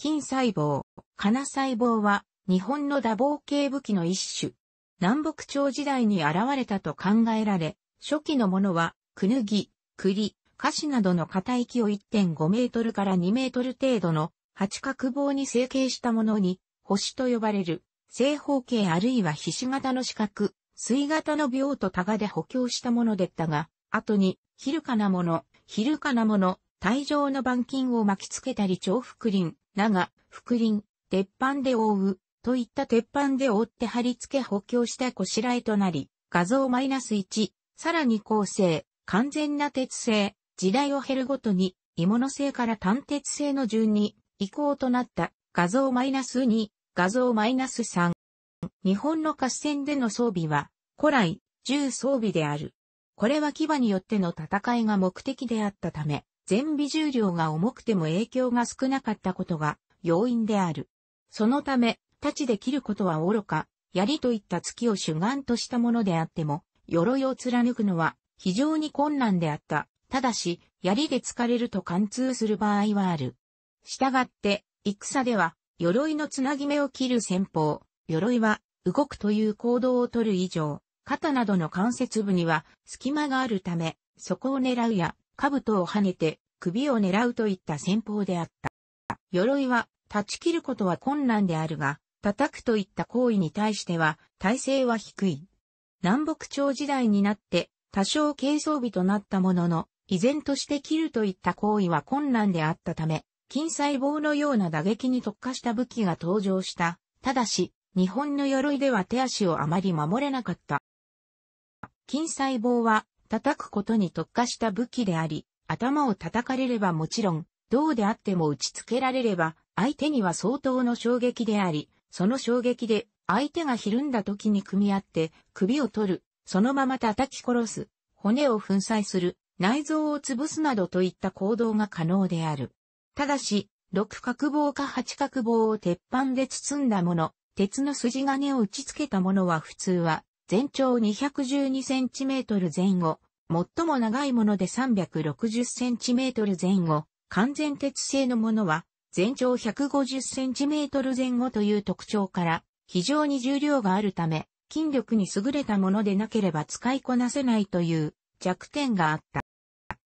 筋細胞、金細胞は日本の打棒系武器の一種。南北朝時代に現れたと考えられ、初期のものは、ぬぎ、く栗、菓子などの硬い木を1.5メートルから2メートル程度の八角棒に成形したものに、星と呼ばれる、正方形あるいはひし形の四角、水型の病とタガで補強したものでったが、後に、昼かなもの、昼かなもの、体状の板金を巻きつけたり重複林、が、覆輪、鉄板で覆う、といった鉄板で覆って貼り付け補強したこしらえとなり、画像マイナス -1、さらに構成、完全な鉄製、時代を経るごとに、鋳物製から単鉄製の順に移行となった画像マイナス -2、画像マイナス -3。日本の合戦での装備は、古来、重装備である。これは牙によっての戦いが目的であったため、全備重量が重くても影響が少なかったことが要因である。そのため、太刀で切ることは愚か、槍といった月を主眼としたものであっても、鎧を貫くのは非常に困難であった。ただし、槍で疲れると貫通する場合はある。したがって、戦では、鎧のつなぎ目を切る戦法、鎧は、動くという行動をとる以上、肩などの関節部には隙間があるため、そこを狙うや、兜を跳ねて首を狙うといった戦法であった。鎧は、断ち切ることは困難であるが、叩くといった行為に対しては、耐性は低い。南北朝時代になって、多少軽装備となったものの、依然として切るといった行為は困難であったため、金細胞のような打撃に特化した武器が登場した。ただし、日本の鎧では手足をあまり守れなかった。金細胞は叩くことに特化した武器であり、頭を叩かれればもちろん、どうであっても打ち付けられれば、相手には相当の衝撃であり、その衝撃で相手がひるんだ時に組み合って首を取る、そのまま叩き殺す、骨を粉砕する、内臓を潰すなどといった行動が可能である。ただし、六角棒か八角棒を鉄板で包んだもの、鉄の筋金を打ち付けたものは普通は、全長212センチメートル前後、最も長いもので 360cm 前後、完全鉄製のものは全長 150cm 前後という特徴から非常に重量があるため筋力に優れたものでなければ使いこなせないという弱点があった。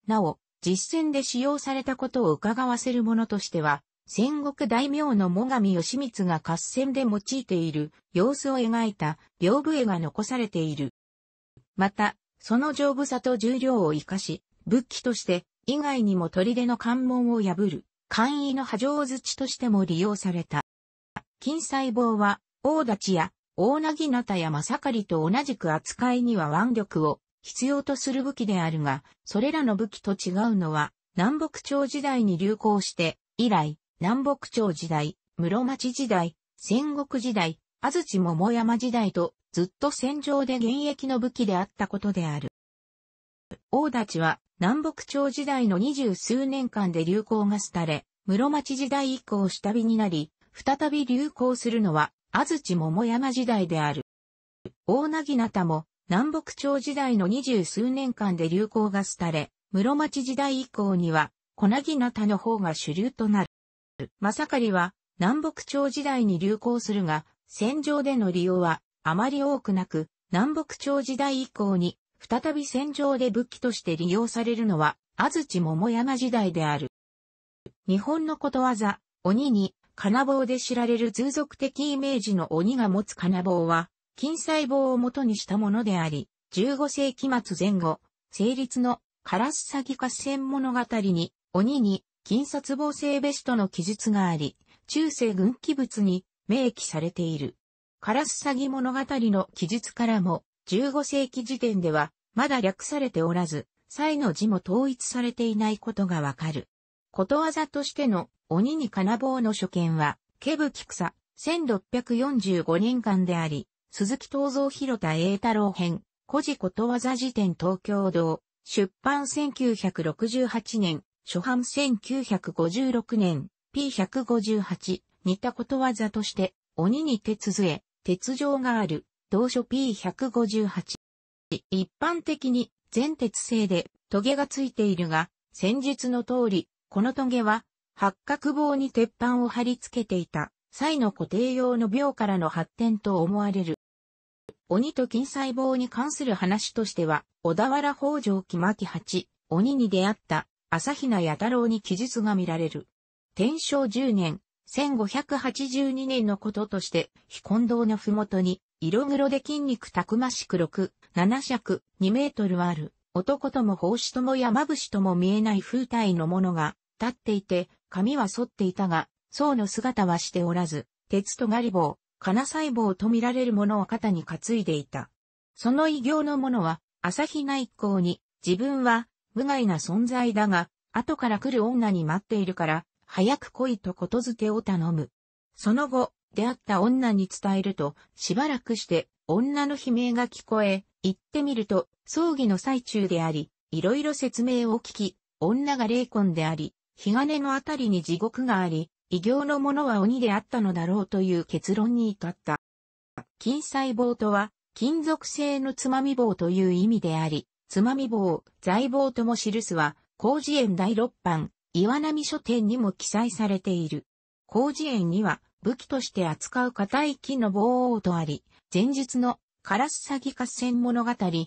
なお、実戦で使用されたことを伺わせるものとしては、戦国大名の最上義満が合戦で用いている様子を描いた屏風絵が残されている。また、その丈夫さと重量を活かし、武器として以外にも砦の関門を破る、簡易の波状槌としても利用された。金細胞は、大立や大なぎなたや正さりと同じく扱いには腕力を必要とする武器であるが、それらの武器と違うのは、南北朝時代に流行して、以来、南北朝時代、室町時代、戦国時代、安土桃山時代とずっと戦場で現役の武器であったことである。王立ちは南北朝時代の二十数年間で流行が廃れ、室町時代以降下火になり、再び流行するのは安土桃山時代である。大なぎなたも南北朝時代の二十数年間で流行が廃れ、室町時代以降には小なぎなたの方が主流となる。まさかりは南北朝時代に流行するが、戦場での利用はあまり多くなく、南北朝時代以降に、再び戦場で武器として利用されるのは、安土桃山時代である。日本のことわざ、鬼に、金棒で知られる通俗的イメージの鬼が持つ金棒は、金細胞を元にしたものであり、15世紀末前後、成立のカラスサギ合戦物語に、鬼に金殺防性ベストの記述があり、中世軍記物に明記されている。カラスサギ物語の記述からも、15世紀時点では、まだ略されておらず、才の字も統一されていないことがわかる。ことわざとしての鬼に金棒の所見は、ケブキクサ、1645年間であり、鈴木東蔵広田栄太郎編、古事ことわざ辞典東京堂、出版1968年、初版1956年、P158、似たことわざとして、鬼に手続え、鉄条がある、同書 P158。一般的に全鉄製でトゲがついているが、先日の通り、このトゲは八角棒に鉄板を貼り付けていた際の固定用の病からの発展と思われる。鬼と金細胞に関する話としては、小田原北条木巻八、鬼に出会った朝比奈弥太郎に記述が見られる。天正10年、1582年のこととして、非近道のふもとに、色黒で筋肉たくましく6、7尺、2メートルある、男とも帽子とも山伏とも見えない風体のものが、立っていて、髪は剃っていたが、僧の姿はしておらず、鉄とガリ棒、金細胞と見られるものを肩に担いでいた。その異形のものは、朝日内向に、自分は、無害な存在だが、後から来る女に待っているから、早く来いとことづけを頼む。その後、出会った女に伝えると、しばらくして女の悲鳴が聞こえ、行ってみると、葬儀の最中であり、いろいろ説明を聞き、女が霊魂であり、火金のあたりに地獄があり、異形の者は鬼であったのだろうという結論に至った。金細胞とは、金属製のつまみ棒という意味であり、つまみ棒、財棒とも記すは、工事園第六版、岩波書店にも記載されている。工事園には武器として扱う硬い木の棒王とあり、前述のカラスサギ合戦物語、15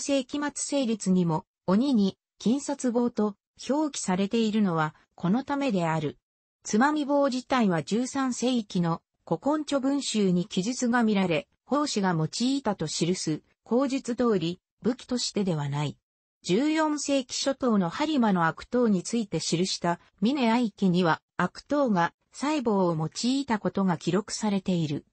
世紀末成立にも鬼に金札棒と表記されているのはこのためである。つまみ棒自体は13世紀の古今著文集に記述が見られ、法師が用いたと記す、口述通り、武器としてではない。14世紀初頭の播磨の悪党について記した峰愛キには悪党が細胞を用いたことが記録されている。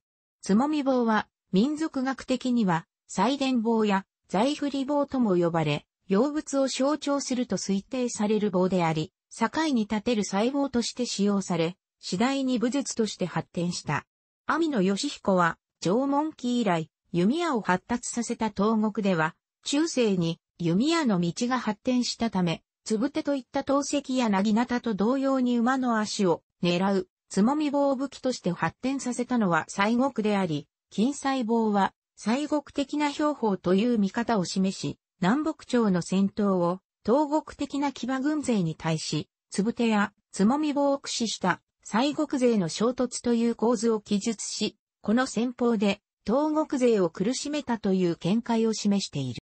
つもみ棒は民族学的には祭伝棒や財振り棒とも呼ばれ、洋物を象徴すると推定される棒であり、境に立てる細胞として使用され、次第に武術として発展した。網野義彦は縄文期以来弓矢を発達させた東国では、中世に弓矢の道が発展したため、つぶてといった投石やなぎなたと同様に馬の足を狙う、つもみ棒武器として発展させたのは西国であり、金細棒は西国的な標法という見方を示し、南北朝の戦闘を東国的な騎馬軍勢に対し、つぶてやつもみ棒を駆使した西国勢の衝突という構図を記述し、この戦法で東国勢を苦しめたという見解を示している。